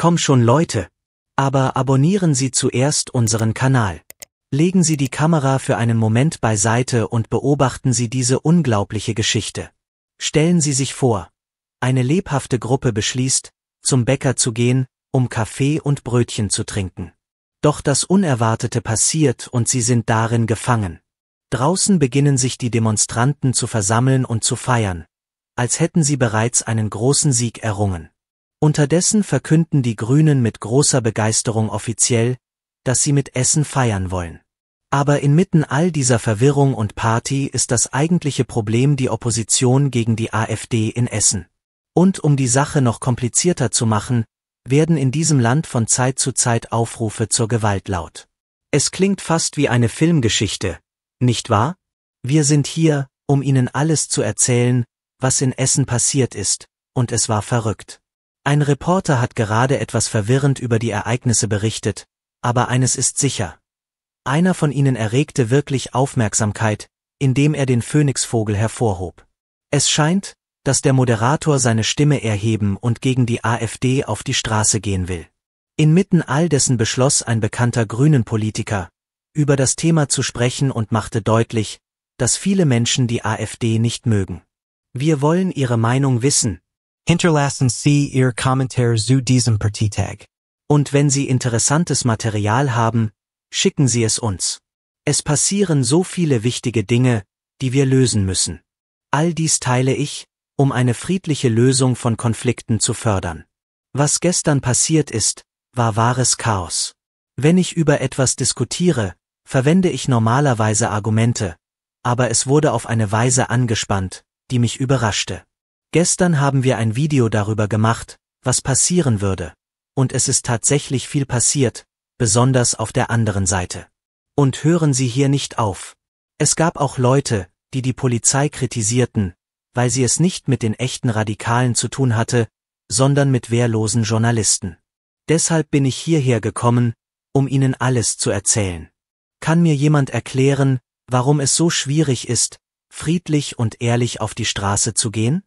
Komm schon Leute! Aber abonnieren Sie zuerst unseren Kanal. Legen Sie die Kamera für einen Moment beiseite und beobachten Sie diese unglaubliche Geschichte. Stellen Sie sich vor, eine lebhafte Gruppe beschließt, zum Bäcker zu gehen, um Kaffee und Brötchen zu trinken. Doch das Unerwartete passiert und sie sind darin gefangen. Draußen beginnen sich die Demonstranten zu versammeln und zu feiern, als hätten sie bereits einen großen Sieg errungen. Unterdessen verkünden die Grünen mit großer Begeisterung offiziell, dass sie mit Essen feiern wollen. Aber inmitten all dieser Verwirrung und Party ist das eigentliche Problem die Opposition gegen die AfD in Essen. Und um die Sache noch komplizierter zu machen, werden in diesem Land von Zeit zu Zeit Aufrufe zur Gewalt laut. Es klingt fast wie eine Filmgeschichte, nicht wahr? Wir sind hier, um Ihnen alles zu erzählen, was in Essen passiert ist, und es war verrückt. Ein Reporter hat gerade etwas verwirrend über die Ereignisse berichtet, aber eines ist sicher. Einer von ihnen erregte wirklich Aufmerksamkeit, indem er den Phönixvogel hervorhob. Es scheint, dass der Moderator seine Stimme erheben und gegen die AfD auf die Straße gehen will. Inmitten all dessen beschloss ein bekannter Grünen-Politiker, über das Thema zu sprechen und machte deutlich, dass viele Menschen die AfD nicht mögen. Wir wollen ihre Meinung wissen, Hinterlassen Sie Ihr Kommentar zu diesem Partietag. Und wenn Sie interessantes Material haben, schicken Sie es uns. Es passieren so viele wichtige Dinge, die wir lösen müssen. All dies teile ich, um eine friedliche Lösung von Konflikten zu fördern. Was gestern passiert ist, war wahres Chaos. Wenn ich über etwas diskutiere, verwende ich normalerweise Argumente, aber es wurde auf eine Weise angespannt, die mich überraschte. Gestern haben wir ein Video darüber gemacht, was passieren würde. Und es ist tatsächlich viel passiert, besonders auf der anderen Seite. Und hören Sie hier nicht auf. Es gab auch Leute, die die Polizei kritisierten, weil sie es nicht mit den echten Radikalen zu tun hatte, sondern mit wehrlosen Journalisten. Deshalb bin ich hierher gekommen, um Ihnen alles zu erzählen. Kann mir jemand erklären, warum es so schwierig ist, friedlich und ehrlich auf die Straße zu gehen?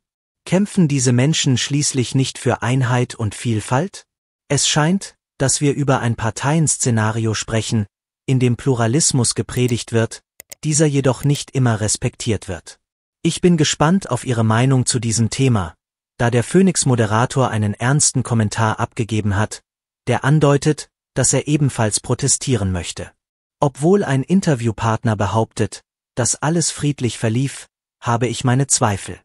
Kämpfen diese Menschen schließlich nicht für Einheit und Vielfalt? Es scheint, dass wir über ein Parteienszenario sprechen, in dem Pluralismus gepredigt wird, dieser jedoch nicht immer respektiert wird. Ich bin gespannt auf Ihre Meinung zu diesem Thema, da der Phoenix-Moderator einen ernsten Kommentar abgegeben hat, der andeutet, dass er ebenfalls protestieren möchte. Obwohl ein Interviewpartner behauptet, dass alles friedlich verlief, habe ich meine Zweifel.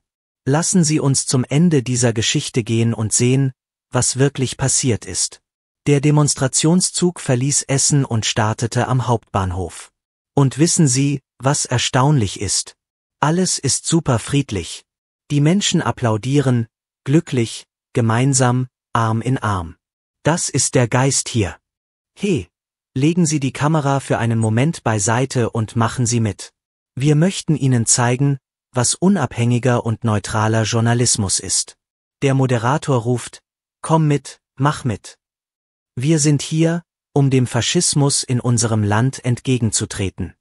Lassen Sie uns zum Ende dieser Geschichte gehen und sehen, was wirklich passiert ist. Der Demonstrationszug verließ Essen und startete am Hauptbahnhof. Und wissen Sie, was erstaunlich ist? Alles ist super friedlich. Die Menschen applaudieren, glücklich, gemeinsam, Arm in Arm. Das ist der Geist hier. Hey, legen Sie die Kamera für einen Moment beiseite und machen Sie mit. Wir möchten Ihnen zeigen, was unabhängiger und neutraler Journalismus ist. Der Moderator ruft, Komm mit, mach mit. Wir sind hier, um dem Faschismus in unserem Land entgegenzutreten.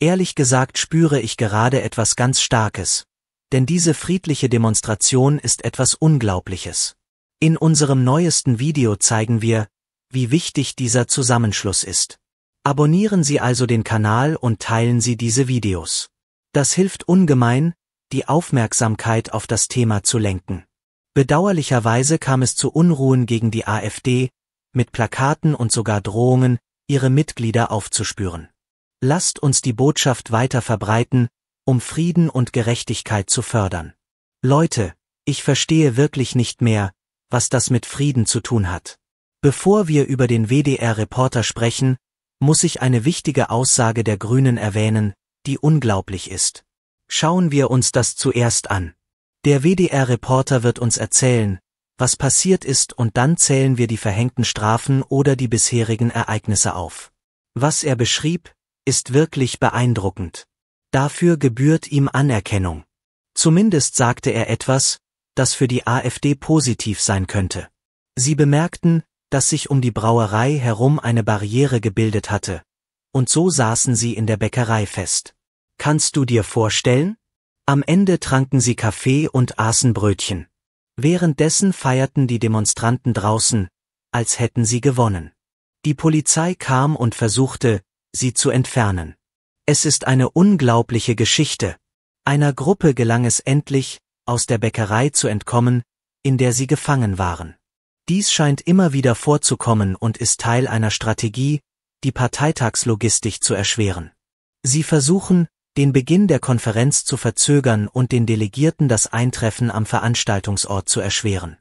Ehrlich gesagt spüre ich gerade etwas ganz Starkes, denn diese friedliche Demonstration ist etwas Unglaubliches. In unserem neuesten Video zeigen wir, wie wichtig dieser Zusammenschluss ist. Abonnieren Sie also den Kanal und teilen Sie diese Videos. Das hilft ungemein, die Aufmerksamkeit auf das Thema zu lenken. Bedauerlicherweise kam es zu Unruhen gegen die AfD, mit Plakaten und sogar Drohungen, ihre Mitglieder aufzuspüren. Lasst uns die Botschaft weiter verbreiten, um Frieden und Gerechtigkeit zu fördern. Leute, ich verstehe wirklich nicht mehr, was das mit Frieden zu tun hat. Bevor wir über den WDR-Reporter sprechen, muss ich eine wichtige Aussage der Grünen erwähnen, die unglaublich ist. Schauen wir uns das zuerst an. Der WDR-Reporter wird uns erzählen, was passiert ist und dann zählen wir die verhängten Strafen oder die bisherigen Ereignisse auf. Was er beschrieb, ist wirklich beeindruckend. Dafür gebührt ihm Anerkennung. Zumindest sagte er etwas, das für die AfD positiv sein könnte. Sie bemerkten, dass sich um die Brauerei herum eine Barriere gebildet hatte, und so saßen sie in der Bäckerei fest. Kannst du dir vorstellen? Am Ende tranken sie Kaffee und aßen Brötchen. Währenddessen feierten die Demonstranten draußen, als hätten sie gewonnen. Die Polizei kam und versuchte, sie zu entfernen. Es ist eine unglaubliche Geschichte. Einer Gruppe gelang es endlich, aus der Bäckerei zu entkommen, in der sie gefangen waren. Dies scheint immer wieder vorzukommen und ist Teil einer Strategie, die Parteitagslogistik zu erschweren. Sie versuchen, den Beginn der Konferenz zu verzögern und den Delegierten das Eintreffen am Veranstaltungsort zu erschweren.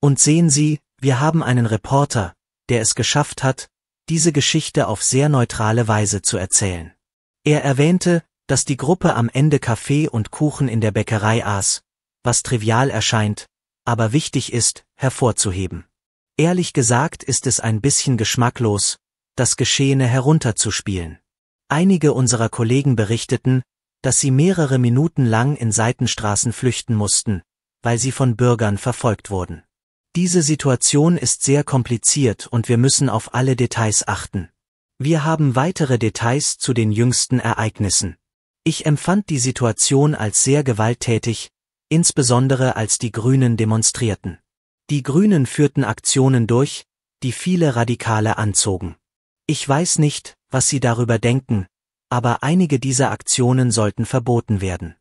Und sehen Sie, wir haben einen Reporter, der es geschafft hat, diese Geschichte auf sehr neutrale Weise zu erzählen. Er erwähnte, dass die Gruppe am Ende Kaffee und Kuchen in der Bäckerei aß, was trivial erscheint, aber wichtig ist, hervorzuheben. Ehrlich gesagt ist es ein bisschen geschmacklos, das Geschehene herunterzuspielen. Einige unserer Kollegen berichteten, dass sie mehrere Minuten lang in Seitenstraßen flüchten mussten, weil sie von Bürgern verfolgt wurden. Diese Situation ist sehr kompliziert und wir müssen auf alle Details achten. Wir haben weitere Details zu den jüngsten Ereignissen. Ich empfand die Situation als sehr gewalttätig, insbesondere als die Grünen demonstrierten. Die Grünen führten Aktionen durch, die viele Radikale anzogen. Ich weiß nicht, was sie darüber denken, aber einige dieser Aktionen sollten verboten werden.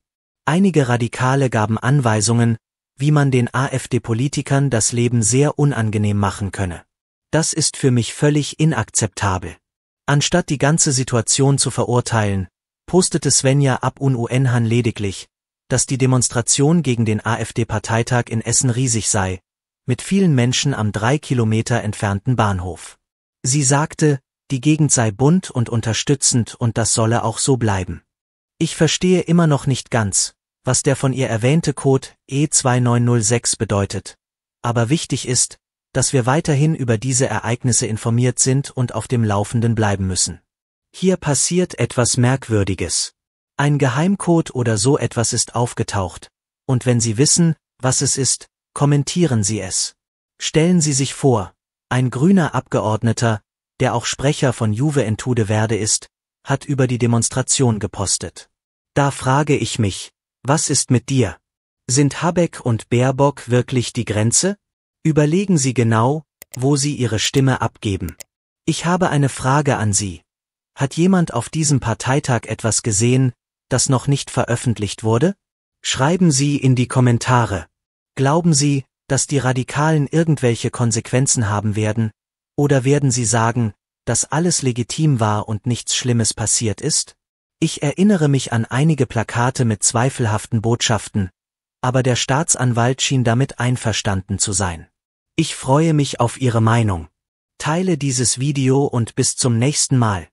Einige Radikale gaben Anweisungen, wie man den AfD-Politikern das Leben sehr unangenehm machen könne. Das ist für mich völlig inakzeptabel. Anstatt die ganze Situation zu verurteilen, postete Svenja Abun Unhan lediglich, dass die Demonstration gegen den AfD-Parteitag in Essen riesig sei, mit vielen Menschen am drei Kilometer entfernten Bahnhof. Sie sagte, die Gegend sei bunt und unterstützend und das solle auch so bleiben. Ich verstehe immer noch nicht ganz, was der von ihr erwähnte Code E2906 bedeutet. Aber wichtig ist, dass wir weiterhin über diese Ereignisse informiert sind und auf dem Laufenden bleiben müssen. Hier passiert etwas Merkwürdiges. Ein Geheimcode oder so etwas ist aufgetaucht, und wenn Sie wissen, was es ist, kommentieren Sie es. Stellen Sie sich vor, ein grüner Abgeordneter, der auch Sprecher von Juve Entude Verde ist, hat über die Demonstration gepostet. Da frage ich mich, was ist mit dir? Sind Habeck und Baerbock wirklich die Grenze? Überlegen Sie genau, wo Sie Ihre Stimme abgeben. Ich habe eine Frage an Sie. Hat jemand auf diesem Parteitag etwas gesehen, das noch nicht veröffentlicht wurde? Schreiben Sie in die Kommentare. Glauben Sie, dass die Radikalen irgendwelche Konsequenzen haben werden, oder werden Sie sagen, dass alles legitim war und nichts Schlimmes passiert ist? Ich erinnere mich an einige Plakate mit zweifelhaften Botschaften, aber der Staatsanwalt schien damit einverstanden zu sein. Ich freue mich auf Ihre Meinung. Teile dieses Video und bis zum nächsten Mal.